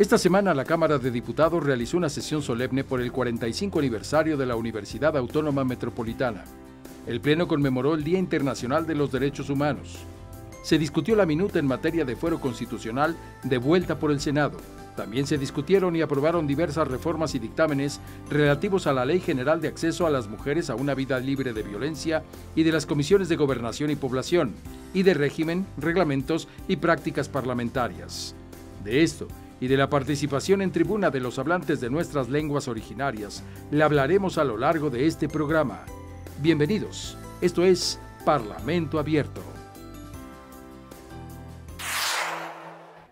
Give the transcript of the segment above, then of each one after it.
Esta semana la Cámara de Diputados realizó una sesión solemne por el 45 aniversario de la Universidad Autónoma Metropolitana. El Pleno conmemoró el Día Internacional de los Derechos Humanos. Se discutió la minuta en materia de fuero constitucional de vuelta por el Senado. También se discutieron y aprobaron diversas reformas y dictámenes relativos a la Ley General de Acceso a las Mujeres a una Vida Libre de Violencia y de las Comisiones de Gobernación y Población, y de régimen, reglamentos y prácticas parlamentarias. De esto y de la participación en tribuna de los hablantes de nuestras lenguas originarias. la hablaremos a lo largo de este programa. Bienvenidos. Esto es Parlamento Abierto.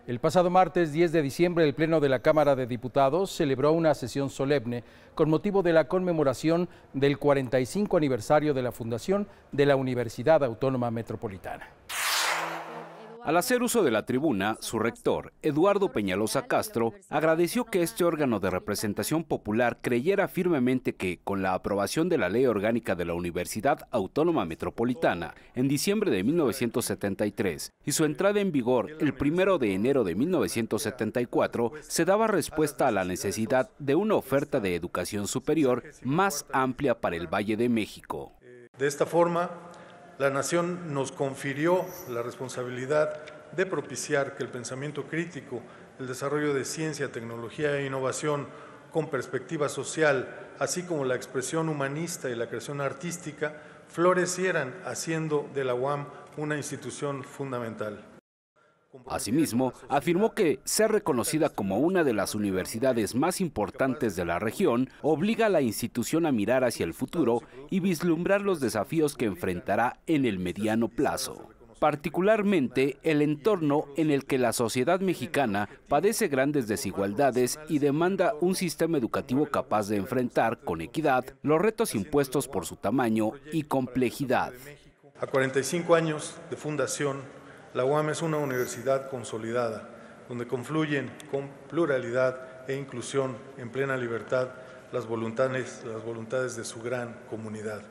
El pasado martes 10 de diciembre el Pleno de la Cámara de Diputados celebró una sesión solemne con motivo de la conmemoración del 45 aniversario de la fundación de la Universidad Autónoma Metropolitana. Al hacer uso de la tribuna, su rector, Eduardo Peñalosa Castro, agradeció que este órgano de representación popular creyera firmemente que, con la aprobación de la Ley Orgánica de la Universidad Autónoma Metropolitana en diciembre de 1973 y su entrada en vigor el 1 de enero de 1974, se daba respuesta a la necesidad de una oferta de educación superior más amplia para el Valle de México. De esta forma, la nación nos confirió la responsabilidad de propiciar que el pensamiento crítico, el desarrollo de ciencia, tecnología e innovación con perspectiva social, así como la expresión humanista y la creación artística, florecieran haciendo de la UAM una institución fundamental. Asimismo, afirmó que ser reconocida como una de las universidades más importantes de la región obliga a la institución a mirar hacia el futuro y vislumbrar los desafíos que enfrentará en el mediano plazo particularmente el entorno en el que la sociedad mexicana padece grandes desigualdades y demanda un sistema educativo capaz de enfrentar con equidad los retos impuestos por su tamaño y complejidad. A 45 años de fundación, la UAM es una universidad consolidada, donde confluyen con pluralidad e inclusión en plena libertad las voluntades, las voluntades de su gran comunidad.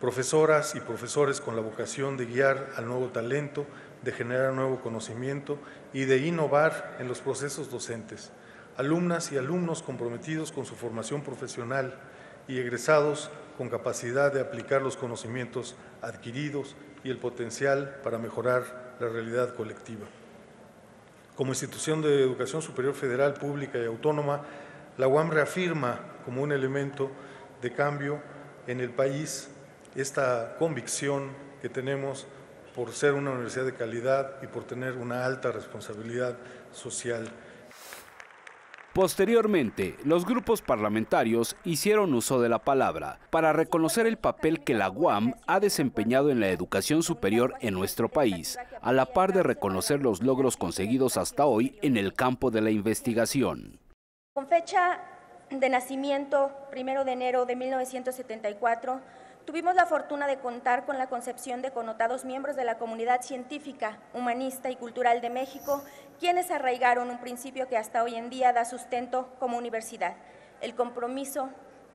Profesoras y profesores con la vocación de guiar al nuevo talento, de generar nuevo conocimiento y de innovar en los procesos docentes. Alumnas y alumnos comprometidos con su formación profesional y egresados con capacidad de aplicar los conocimientos adquiridos y el potencial para mejorar la realidad colectiva. Como institución de educación superior federal, pública y autónoma, la UAM reafirma como un elemento de cambio en el país esta convicción que tenemos por ser una universidad de calidad y por tener una alta responsabilidad social Posteriormente, los grupos parlamentarios hicieron uso de la palabra para reconocer el papel que la UAM ha desempeñado en la educación superior en nuestro país, a la par de reconocer los logros conseguidos hasta hoy en el campo de la investigación. Con fecha de nacimiento, primero de enero de 1974, Tuvimos la fortuna de contar con la concepción de connotados miembros de la comunidad científica, humanista y cultural de México, quienes arraigaron un principio que hasta hoy en día da sustento como universidad, el compromiso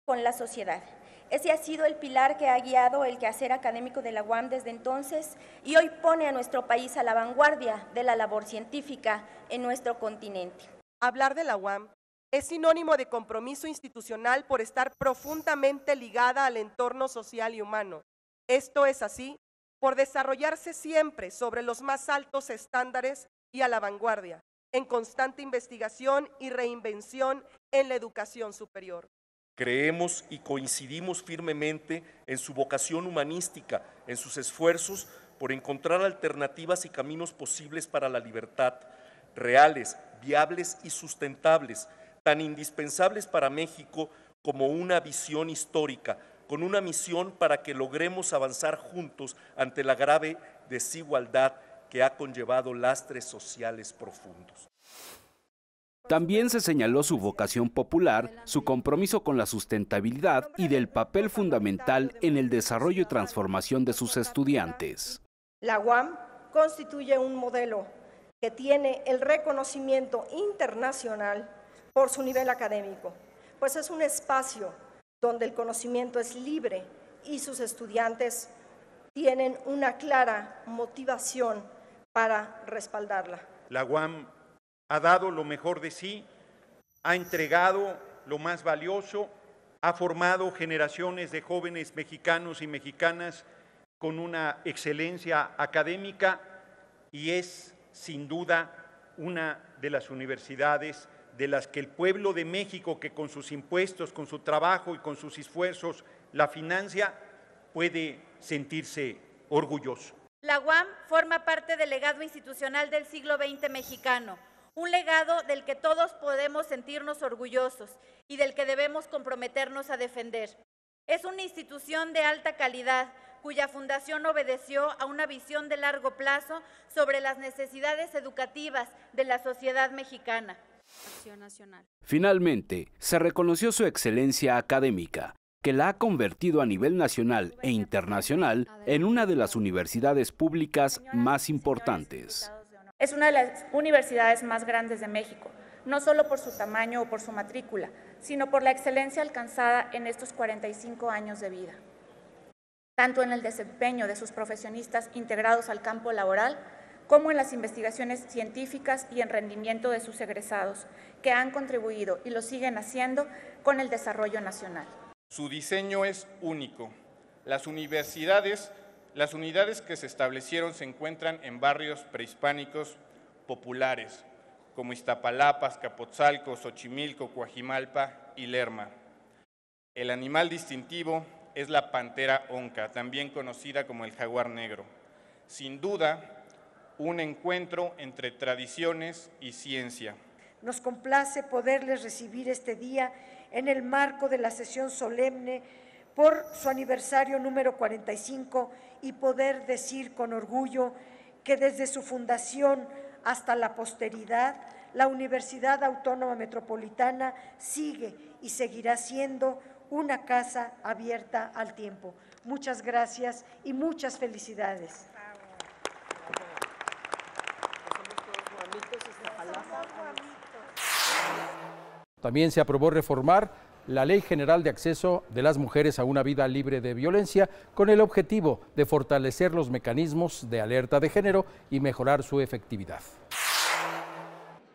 con la sociedad. Ese ha sido el pilar que ha guiado el quehacer académico de la UAM desde entonces y hoy pone a nuestro país a la vanguardia de la labor científica en nuestro continente. Hablar de la UAM es sinónimo de compromiso institucional por estar profundamente ligada al entorno social y humano. Esto es así por desarrollarse siempre sobre los más altos estándares y a la vanguardia, en constante investigación y reinvención en la educación superior. Creemos y coincidimos firmemente en su vocación humanística, en sus esfuerzos por encontrar alternativas y caminos posibles para la libertad, reales, viables y sustentables, tan indispensables para México como una visión histórica, con una misión para que logremos avanzar juntos ante la grave desigualdad que ha conllevado lastres sociales profundos. También se señaló su vocación popular, su compromiso con la sustentabilidad y del papel fundamental en el desarrollo y transformación de sus estudiantes. La UAM constituye un modelo que tiene el reconocimiento internacional por su nivel académico, pues es un espacio donde el conocimiento es libre y sus estudiantes tienen una clara motivación para respaldarla. La UAM ha dado lo mejor de sí, ha entregado lo más valioso, ha formado generaciones de jóvenes mexicanos y mexicanas con una excelencia académica y es sin duda una de las universidades de las que el pueblo de México, que con sus impuestos, con su trabajo y con sus esfuerzos la financia, puede sentirse orgulloso. La UAM forma parte del legado institucional del siglo XX mexicano, un legado del que todos podemos sentirnos orgullosos y del que debemos comprometernos a defender. Es una institución de alta calidad cuya fundación obedeció a una visión de largo plazo sobre las necesidades educativas de la sociedad mexicana. Finalmente, se reconoció su excelencia académica, que la ha convertido a nivel nacional e internacional en una de las universidades públicas más importantes. Es una de las universidades más grandes de México, no solo por su tamaño o por su matrícula, sino por la excelencia alcanzada en estos 45 años de vida, tanto en el desempeño de sus profesionistas integrados al campo laboral, como en las investigaciones científicas y en rendimiento de sus egresados, que han contribuido y lo siguen haciendo con el desarrollo nacional. Su diseño es único. Las universidades, las unidades que se establecieron se encuentran en barrios prehispánicos populares, como Iztapalapa, Capotzalco, Xochimilco, Coajimalpa y Lerma. El animal distintivo es la pantera onca, también conocida como el jaguar negro. Sin duda, un encuentro entre tradiciones y ciencia. Nos complace poderles recibir este día en el marco de la sesión solemne por su aniversario número 45 y poder decir con orgullo que desde su fundación hasta la posteridad, la Universidad Autónoma Metropolitana sigue y seguirá siendo una casa abierta al tiempo. Muchas gracias y muchas felicidades. También se aprobó reformar la Ley General de Acceso de las Mujeres a una Vida Libre de Violencia con el objetivo de fortalecer los mecanismos de alerta de género y mejorar su efectividad.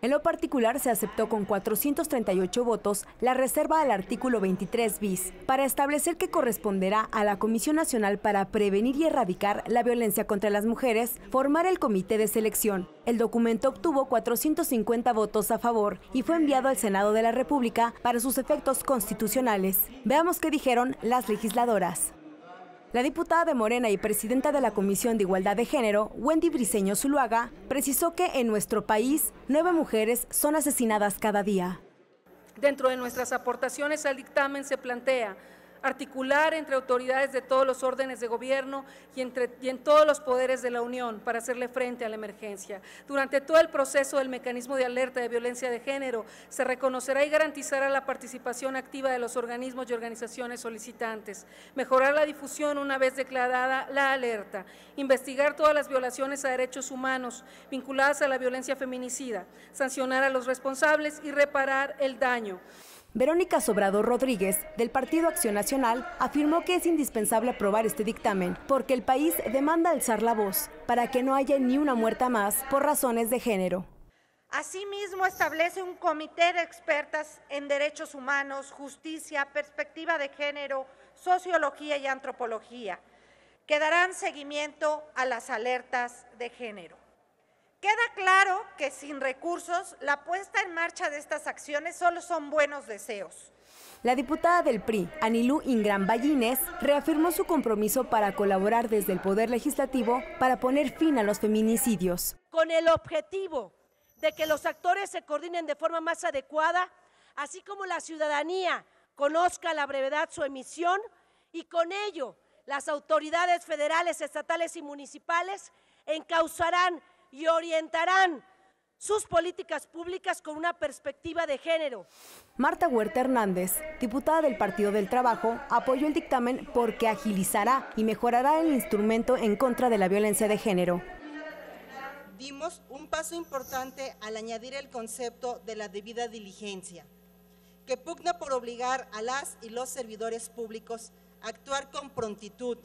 En lo particular, se aceptó con 438 votos la reserva al artículo 23 bis para establecer que corresponderá a la Comisión Nacional para Prevenir y Erradicar la Violencia contra las Mujeres formar el comité de selección. El documento obtuvo 450 votos a favor y fue enviado al Senado de la República para sus efectos constitucionales. Veamos qué dijeron las legisladoras. La diputada de Morena y presidenta de la Comisión de Igualdad de Género, Wendy Briceño Zuluaga, precisó que en nuestro país nueve mujeres son asesinadas cada día. Dentro de nuestras aportaciones al dictamen se plantea articular entre autoridades de todos los órdenes de gobierno y, entre, en todos los poderes de la Unión para hacerle frente a la emergencia. Durante todo el proceso del mecanismo de alerta de violencia de género, se reconocerá y garantizará la participación activa de los organismos y organizaciones solicitantes, mejorar la difusión una vez declarada la alerta, investigar todas las violaciones a derechos humanos vinculadas a la violencia feminicida, sancionar a los responsables y reparar el daño. Verónica Sobrado Rodríguez, del Partido Acción Nacional, afirmó que es indispensable aprobar este dictamen porque el país demanda alzar la voz para que no haya ni una muerta más por razones de género. Asimismo, establece un comité de expertas en derechos humanos, justicia, perspectiva de género, sociología y antropología, que darán seguimiento a las alertas de género. Queda claro que sin recursos la puesta en marcha de estas acciones solo son buenos deseos. La diputada del PRI, Anilú Ingram Ballines, reafirmó su compromiso para colaborar desde el Poder Legislativo para poner fin a los feminicidios. Con el objetivo de que los actores se coordinen de forma más adecuada, así como la ciudadanía conozca a la brevedad su emisión y con ello las autoridades federales, estatales y municipales encauzarán y orientarán sus políticas públicas con una perspectiva de género. Marta Huerta Hernández, diputada del Partido del Trabajo, apoyó el dictamen porque agilizará y mejorará el instrumento en contra de la violencia de género. Dimos un paso importante al añadir el concepto de la debida diligencia, que pugna por obligar a las y los servidores públicos a actuar con prontitud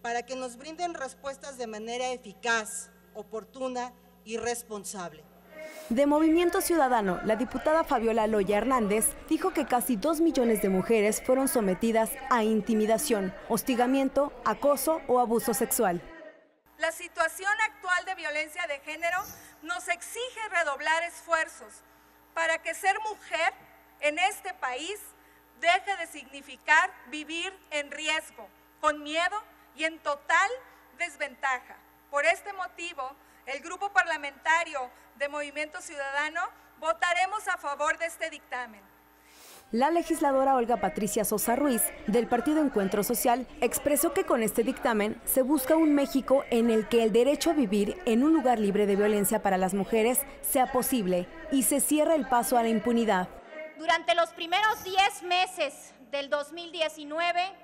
para que nos brinden respuestas de manera eficaz oportuna y responsable. De Movimiento Ciudadano, la diputada Fabiola Loya Hernández dijo que casi dos millones de mujeres fueron sometidas a intimidación, hostigamiento, acoso o abuso sexual. La situación actual de violencia de género nos exige redoblar esfuerzos para que ser mujer en este país deje de significar vivir en riesgo, con miedo y en total desventaja. Por este motivo, el Grupo Parlamentario de Movimiento Ciudadano votaremos a favor de este dictamen. La legisladora Olga Patricia Sosa Ruiz, del Partido Encuentro Social, expresó que con este dictamen se busca un México en el que el derecho a vivir en un lugar libre de violencia para las mujeres sea posible y se cierra el paso a la impunidad. Durante los primeros 10 meses del 2019,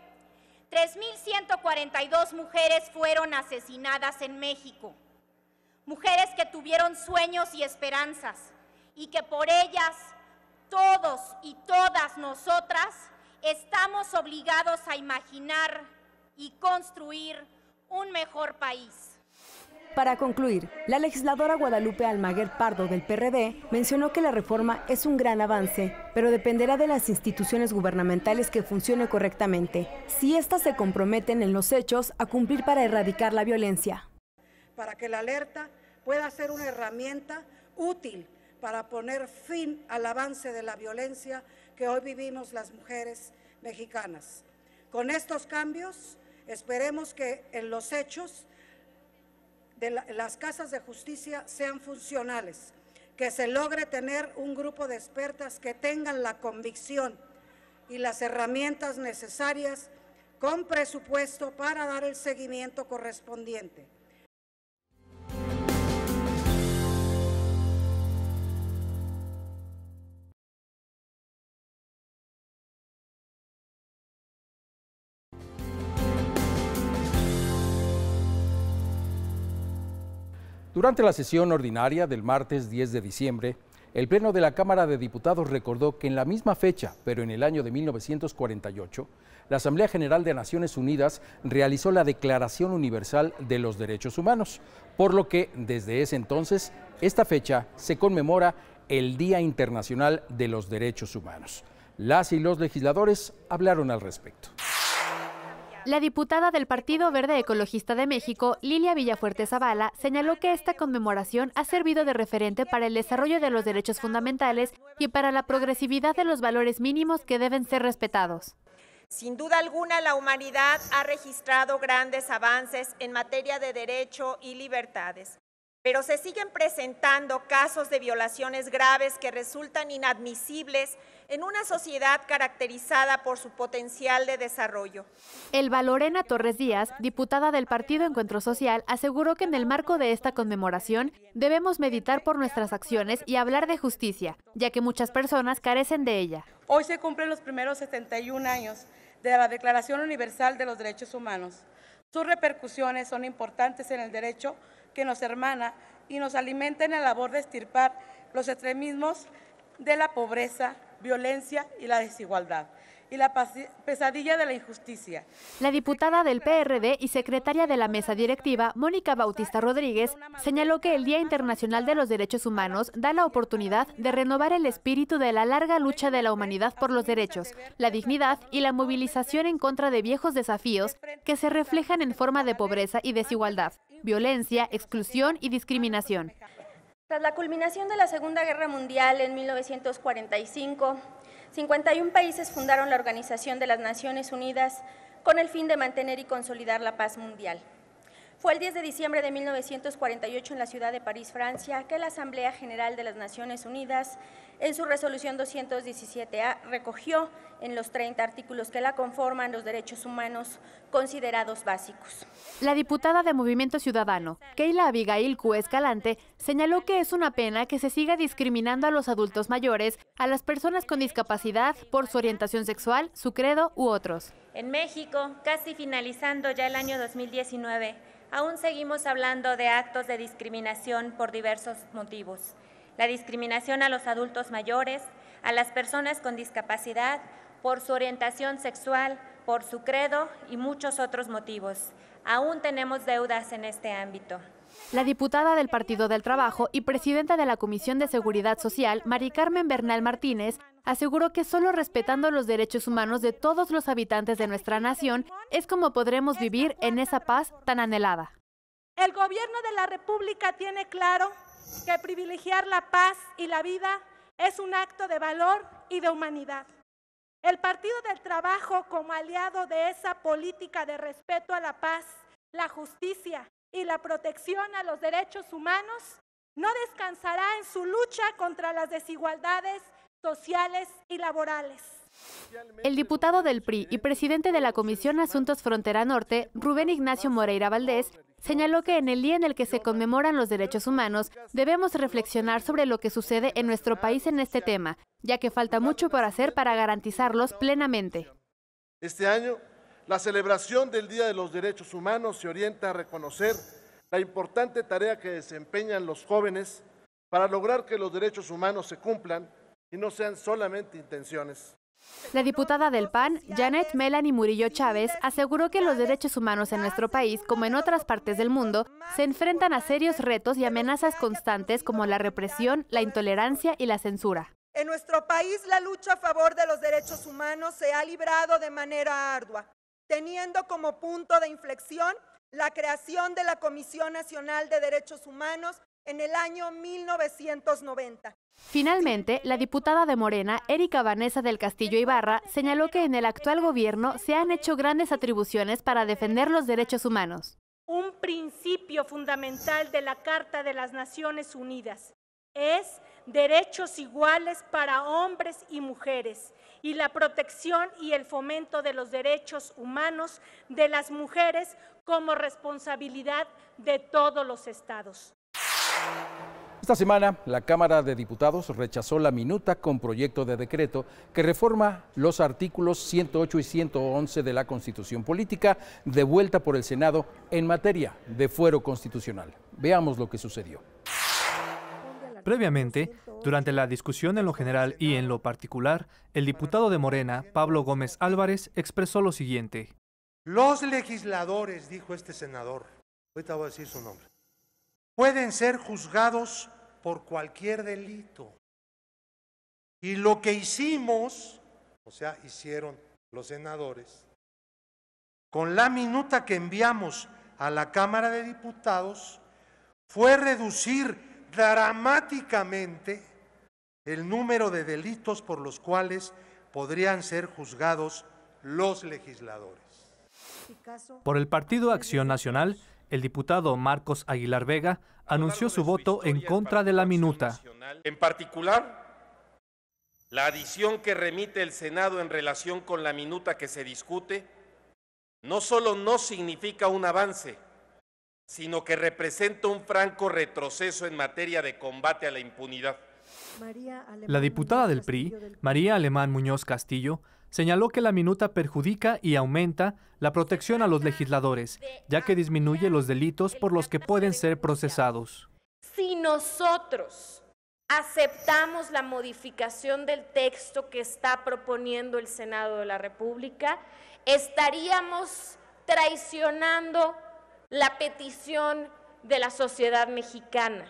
3.142 mujeres fueron asesinadas en México, mujeres que tuvieron sueños y esperanzas y que por ellas todos y todas nosotras estamos obligados a imaginar y construir un mejor país. Para concluir, la legisladora Guadalupe Almaguer Pardo del PRD mencionó que la reforma es un gran avance, pero dependerá de las instituciones gubernamentales que funcione correctamente, si éstas se comprometen en los hechos a cumplir para erradicar la violencia. Para que la alerta pueda ser una herramienta útil para poner fin al avance de la violencia que hoy vivimos las mujeres mexicanas. Con estos cambios, esperemos que en los hechos de las casas de justicia sean funcionales, que se logre tener un grupo de expertas que tengan la convicción y las herramientas necesarias con presupuesto para dar el seguimiento correspondiente Durante la sesión ordinaria del martes 10 de diciembre, el Pleno de la Cámara de Diputados recordó que en la misma fecha, pero en el año de 1948, la Asamblea General de Naciones Unidas realizó la Declaración Universal de los Derechos Humanos, por lo que desde ese entonces, esta fecha se conmemora el Día Internacional de los Derechos Humanos. Las y los legisladores hablaron al respecto. La diputada del Partido Verde Ecologista de México, Lilia Villafuerte Zavala, señaló que esta conmemoración ha servido de referente para el desarrollo de los derechos fundamentales y para la progresividad de los valores mínimos que deben ser respetados. Sin duda alguna, la humanidad ha registrado grandes avances en materia de derecho y libertades pero se siguen presentando casos de violaciones graves que resultan inadmisibles en una sociedad caracterizada por su potencial de desarrollo. El Valorena Torres Díaz, diputada del Partido Encuentro Social, aseguró que en el marco de esta conmemoración debemos meditar por nuestras acciones y hablar de justicia, ya que muchas personas carecen de ella. Hoy se cumplen los primeros 71 años de la Declaración Universal de los Derechos Humanos. Sus repercusiones son importantes en el derecho que nos hermana y nos alimenta en la labor de estirpar los extremismos de la pobreza, violencia y la desigualdad y la pesadilla de la injusticia. La diputada del PRD y secretaria de la mesa directiva, Mónica Bautista Rodríguez, señaló que el Día Internacional de los Derechos Humanos da la oportunidad de renovar el espíritu de la larga lucha de la humanidad por los derechos, la dignidad y la movilización en contra de viejos desafíos que se reflejan en forma de pobreza y desigualdad violencia, exclusión y discriminación. Tras la culminación de la Segunda Guerra Mundial en 1945, 51 países fundaron la Organización de las Naciones Unidas con el fin de mantener y consolidar la paz mundial. Fue el 10 de diciembre de 1948 en la ciudad de París, Francia, que la Asamblea General de las Naciones Unidas, en su resolución 217A, recogió en los 30 artículos que la conforman los derechos humanos considerados básicos. La diputada de Movimiento Ciudadano, Keila Abigail Q. Escalante, señaló que es una pena que se siga discriminando a los adultos mayores, a las personas con discapacidad por su orientación sexual, su credo u otros. En México, casi finalizando ya el año 2019, aún seguimos hablando de actos de discriminación por diversos motivos. La discriminación a los adultos mayores, a las personas con discapacidad, por su orientación sexual, por su credo y muchos otros motivos. Aún tenemos deudas en este ámbito. La diputada del Partido del Trabajo y presidenta de la Comisión de Seguridad Social, Mari Carmen Bernal Martínez, aseguró que solo respetando los derechos humanos de todos los habitantes de nuestra nación es como podremos vivir en esa paz tan anhelada. El gobierno de la República tiene claro que privilegiar la paz y la vida es un acto de valor y de humanidad. El Partido del Trabajo, como aliado de esa política de respeto a la paz, la justicia y la protección a los derechos humanos, no descansará en su lucha contra las desigualdades sociales y laborales. El diputado del PRI y presidente de la Comisión Asuntos Frontera Norte, Rubén Ignacio Moreira Valdés, señaló que en el día en el que se conmemoran los derechos humanos, debemos reflexionar sobre lo que sucede en nuestro país en este tema, ya que falta mucho por hacer para garantizarlos plenamente. Este año la celebración del Día de los Derechos Humanos se orienta a reconocer la importante tarea que desempeñan los jóvenes para lograr que los derechos humanos se cumplan y no sean solamente intenciones. La diputada del PAN, Janet Melanie Murillo Chávez, aseguró que los derechos humanos en nuestro país, como en otras partes del mundo, se enfrentan a serios retos y amenazas constantes como la represión, la intolerancia y la censura. En nuestro país la lucha a favor de los derechos humanos se ha librado de manera ardua, teniendo como punto de inflexión la creación de la Comisión Nacional de Derechos Humanos en el año 1990. Finalmente, la diputada de Morena, Erika Vanessa del Castillo Ibarra, señaló que en el actual gobierno se han hecho grandes atribuciones para defender los derechos humanos. Un principio fundamental de la Carta de las Naciones Unidas es derechos iguales para hombres y mujeres y la protección y el fomento de los derechos humanos de las mujeres como responsabilidad de todos los estados. Esta semana, la Cámara de Diputados rechazó la minuta con proyecto de decreto que reforma los artículos 108 y 111 de la Constitución Política, devuelta por el Senado en materia de fuero constitucional. Veamos lo que sucedió. Previamente, durante la discusión en lo general y en lo particular, el diputado de Morena, Pablo Gómez Álvarez, expresó lo siguiente. Los legisladores, dijo este senador, ahorita voy a decir su nombre, pueden ser juzgados por cualquier delito. Y lo que hicimos, o sea, hicieron los senadores, con la minuta que enviamos a la Cámara de Diputados, fue reducir dramáticamente el número de delitos por los cuales podrían ser juzgados los legisladores. Por el Partido Acción Nacional, el diputado Marcos Aguilar Vega anunció su voto en contra de la minuta. En particular, la adición que remite el Senado en relación con la minuta que se discute no solo no significa un avance, sino que representa un franco retroceso en materia de combate a la impunidad. La diputada del PRI, María Alemán Muñoz Castillo, señaló que la minuta perjudica y aumenta la protección a los legisladores, ya que disminuye los delitos por los que pueden ser procesados. Si nosotros aceptamos la modificación del texto que está proponiendo el Senado de la República, estaríamos traicionando la petición de la sociedad mexicana.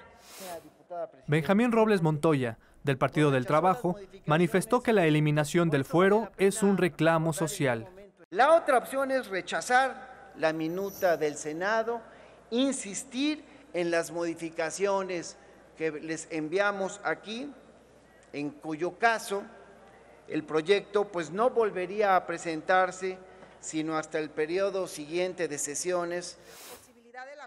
Benjamín Robles Montoya, del Partido del Trabajo, manifestó que la eliminación del fuero es un reclamo social. La otra opción es rechazar la minuta del Senado, insistir en las modificaciones que les enviamos aquí, en cuyo caso el proyecto pues no volvería a presentarse sino hasta el periodo siguiente de sesiones.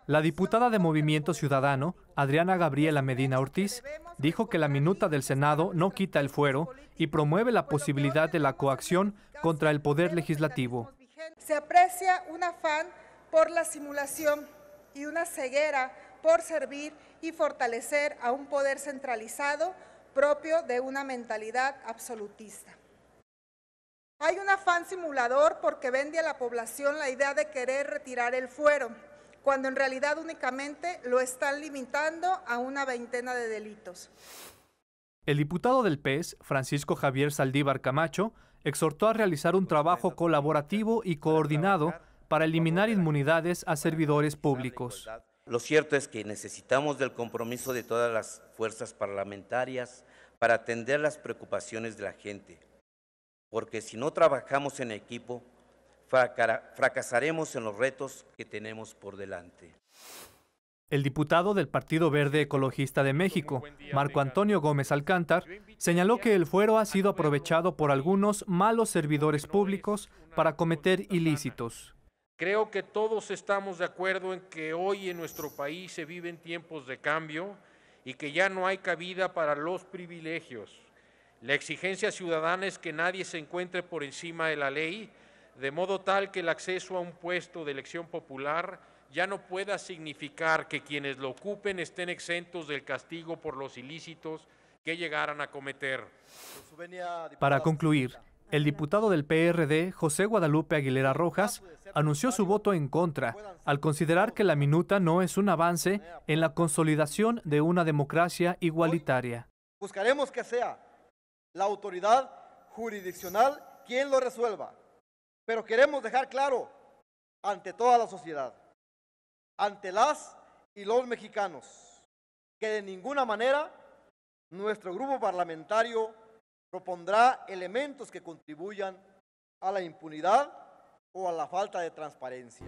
La diputada de Movimiento Ciudadano, Adriana Gabriela Medina Ortiz, dijo que la minuta del Senado no quita el fuero y promueve la posibilidad de la coacción contra el Poder Legislativo. Se aprecia un afán por la simulación y una ceguera por servir y fortalecer a un poder centralizado propio de una mentalidad absolutista. Hay un afán simulador porque vende a la población la idea de querer retirar el fuero, cuando en realidad únicamente lo están limitando a una veintena de delitos. El diputado del PES, Francisco Javier Saldívar Camacho, exhortó a realizar un trabajo colaborativo y coordinado para eliminar inmunidades a servidores públicos. Lo cierto es que necesitamos del compromiso de todas las fuerzas parlamentarias para atender las preocupaciones de la gente, porque si no trabajamos en equipo, fracasaremos en los retos que tenemos por delante. El diputado del Partido Verde Ecologista de México, Marco Antonio Gómez Alcántar, señaló que el fuero ha sido aprovechado por algunos malos servidores públicos para cometer ilícitos. Creo que todos estamos de acuerdo en que hoy en nuestro país se viven tiempos de cambio y que ya no hay cabida para los privilegios. La exigencia ciudadana es que nadie se encuentre por encima de la ley, de modo tal que el acceso a un puesto de elección popular ya no pueda significar que quienes lo ocupen estén exentos del castigo por los ilícitos que llegaran a cometer. Para concluir, el diputado del PRD, José Guadalupe Aguilera Rojas, anunció su voto en contra al considerar que la minuta no es un avance en la consolidación de una democracia igualitaria. Buscaremos que sea la autoridad jurisdiccional quien lo resuelva. Pero queremos dejar claro ante toda la sociedad, ante las y los mexicanos, que de ninguna manera nuestro grupo parlamentario propondrá elementos que contribuyan a la impunidad o a la falta de transparencia.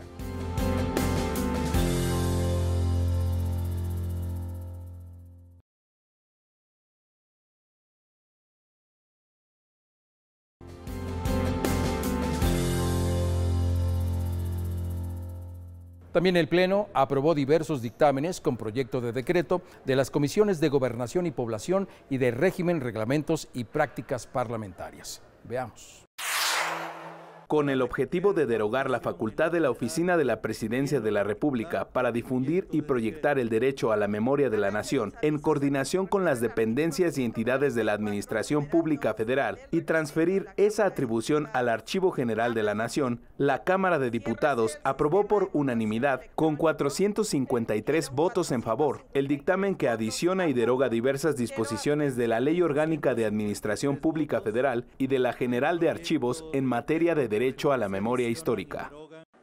También el Pleno aprobó diversos dictámenes con proyecto de decreto de las comisiones de gobernación y población y de régimen, reglamentos y prácticas parlamentarias. Veamos con el objetivo de derogar la facultad de la Oficina de la Presidencia de la República para difundir y proyectar el derecho a la memoria de la nación en coordinación con las dependencias y entidades de la Administración Pública Federal y transferir esa atribución al Archivo General de la Nación, la Cámara de Diputados aprobó por unanimidad, con 453 votos en favor, el dictamen que adiciona y deroga diversas disposiciones de la Ley Orgánica de Administración Pública Federal y de la General de Archivos en materia de derechos a la memoria histórica.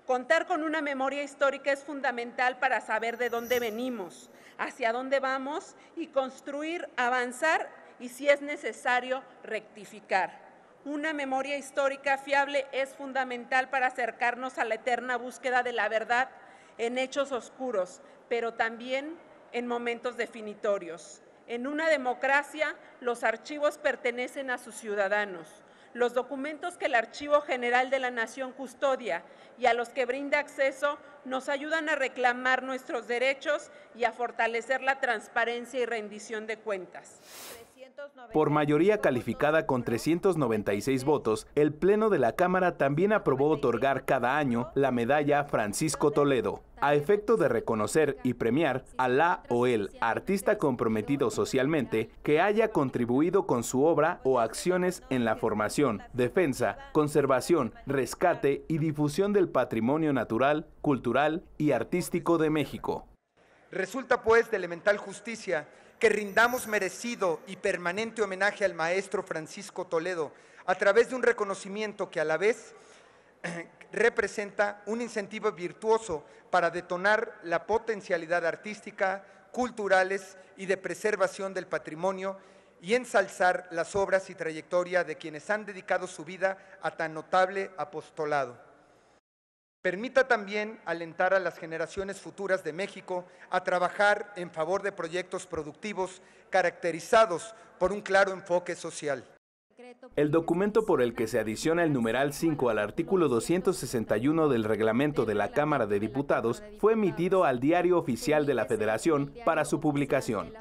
Contar con una memoria histórica es fundamental para saber de dónde venimos, hacia dónde vamos y construir, avanzar y si es necesario, rectificar. Una memoria histórica fiable es fundamental para acercarnos a la eterna búsqueda de la verdad en hechos oscuros, pero también en momentos definitorios. En una democracia, los archivos pertenecen a sus ciudadanos los documentos que el Archivo General de la Nación custodia y a los que brinda acceso nos ayudan a reclamar nuestros derechos y a fortalecer la transparencia y rendición de cuentas. Por mayoría calificada con 396 votos, el Pleno de la Cámara también aprobó otorgar cada año la medalla Francisco Toledo, a efecto de reconocer y premiar a la o el artista comprometido socialmente que haya contribuido con su obra o acciones en la formación, defensa, conservación, rescate y difusión del patrimonio natural, cultural y artístico de México. Resulta pues de elemental justicia que rindamos merecido y permanente homenaje al maestro Francisco Toledo a través de un reconocimiento que a la vez eh, representa un incentivo virtuoso para detonar la potencialidad artística, culturales y de preservación del patrimonio y ensalzar las obras y trayectoria de quienes han dedicado su vida a tan notable apostolado. Permita también alentar a las generaciones futuras de México a trabajar en favor de proyectos productivos caracterizados por un claro enfoque social. El documento por el que se adiciona el numeral 5 al artículo 261 del reglamento de la Cámara de Diputados fue emitido al Diario Oficial de la Federación para su publicación.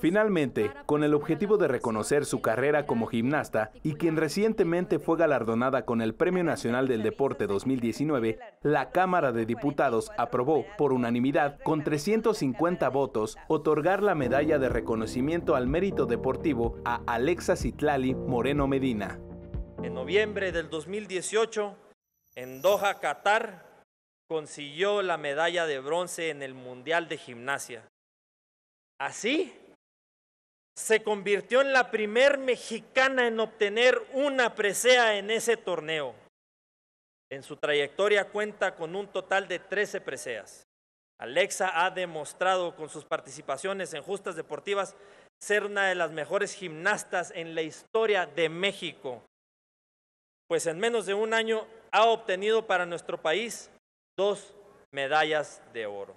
Finalmente, con el objetivo de reconocer su carrera como gimnasta y quien recientemente fue galardonada con el Premio Nacional del Deporte 2019, la Cámara de Diputados aprobó por unanimidad con 350 votos otorgar la medalla de reconocimiento al mérito deportivo a Alexa Citlali Moreno Medina. En noviembre del 2018, en Doha, Qatar, consiguió la medalla de bronce en el Mundial de Gimnasia. Así, se convirtió en la primer mexicana en obtener una presea en ese torneo. En su trayectoria cuenta con un total de 13 preseas. Alexa ha demostrado con sus participaciones en justas deportivas ser una de las mejores gimnastas en la historia de México, pues en menos de un año ha obtenido para nuestro país dos medallas de oro.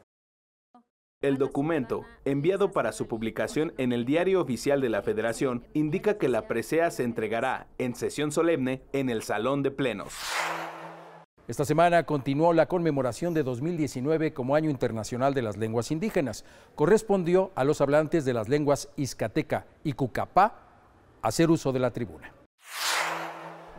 El documento, enviado para su publicación en el Diario Oficial de la Federación, indica que la presea se entregará en sesión solemne en el Salón de Plenos. Esta semana continuó la conmemoración de 2019 como Año Internacional de las Lenguas Indígenas. Correspondió a los hablantes de las lenguas Izcateca y Cucapá hacer uso de la tribuna.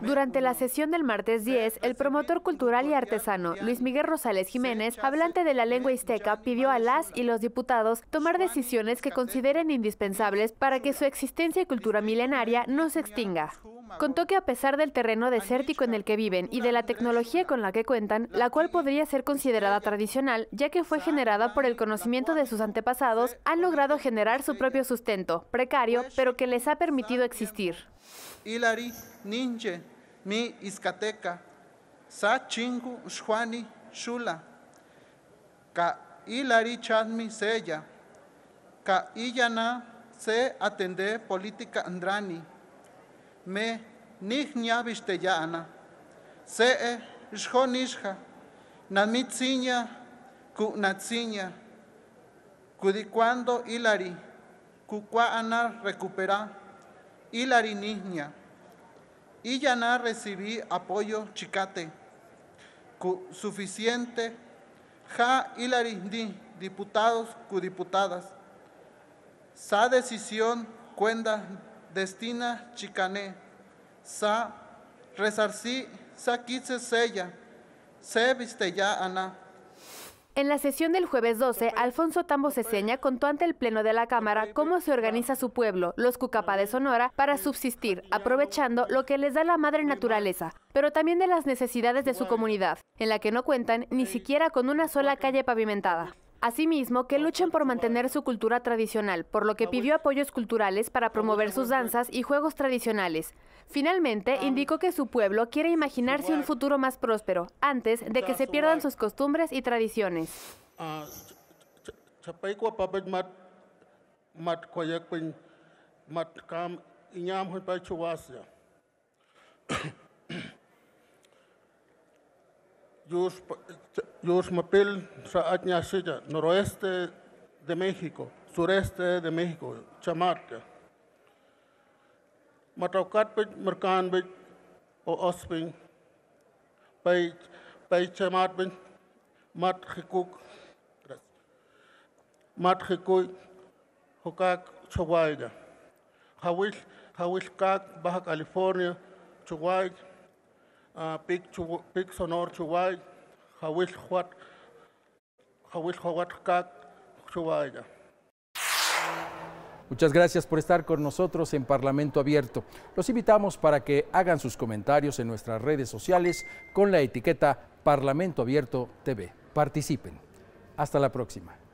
Durante la sesión del martes 10, el promotor cultural y artesano Luis Miguel Rosales Jiménez, hablante de la lengua izteca, pidió a las y los diputados tomar decisiones que consideren indispensables para que su existencia y cultura milenaria no se extinga. Contó que a pesar del terreno desértico en el que viven y de la tecnología con la que cuentan, la cual podría ser considerada tradicional, ya que fue generada por el conocimiento de sus antepasados, han logrado generar su propio sustento, precario, pero que les ha permitido existir. Hilari, ninje mi iscateca, sa chingu shwani shula, ka Ilari chadmi sella, ka Iyana se atende política andrani, me ya visteyana, se e shjonishja, namitziña hilari kudikwando, Ilari, anar recupera y Larinigna. Y Yaná recibí apoyo chicate suficiente. Ja y Larindí, diputados, diputadas Sa decisión, cuenda, destina, chicané. Sa resarcí, sa quise sella. Se viste ya, ana en la sesión del jueves 12, Alfonso Tambo Ceseña contó ante el Pleno de la Cámara cómo se organiza su pueblo, los Cucapá de Sonora, para subsistir, aprovechando lo que les da la madre naturaleza, pero también de las necesidades de su comunidad, en la que no cuentan ni siquiera con una sola calle pavimentada. Asimismo, que luchen por mantener su cultura tradicional, por lo que pidió apoyos culturales para promover sus danzas y juegos tradicionales. Finalmente, indicó que su pueblo quiere imaginarse un futuro más próspero, antes de que se pierdan sus costumbres y tradiciones. Yuxmapil, Xaatñaxilla, noroeste de México, sureste de México, Chamarca. Mataucatpich, Mercanbich, o Ospin, Pay, Pay Mathekuk, Mathekuk, Jicuk, Mat Hawish, Hawish, Chihuahua. Baja California, Chihuahua, ah, Pic, Pic Sonor, Chihuahua. Muchas gracias por estar con nosotros en Parlamento Abierto. Los invitamos para que hagan sus comentarios en nuestras redes sociales con la etiqueta Parlamento Abierto TV. Participen. Hasta la próxima.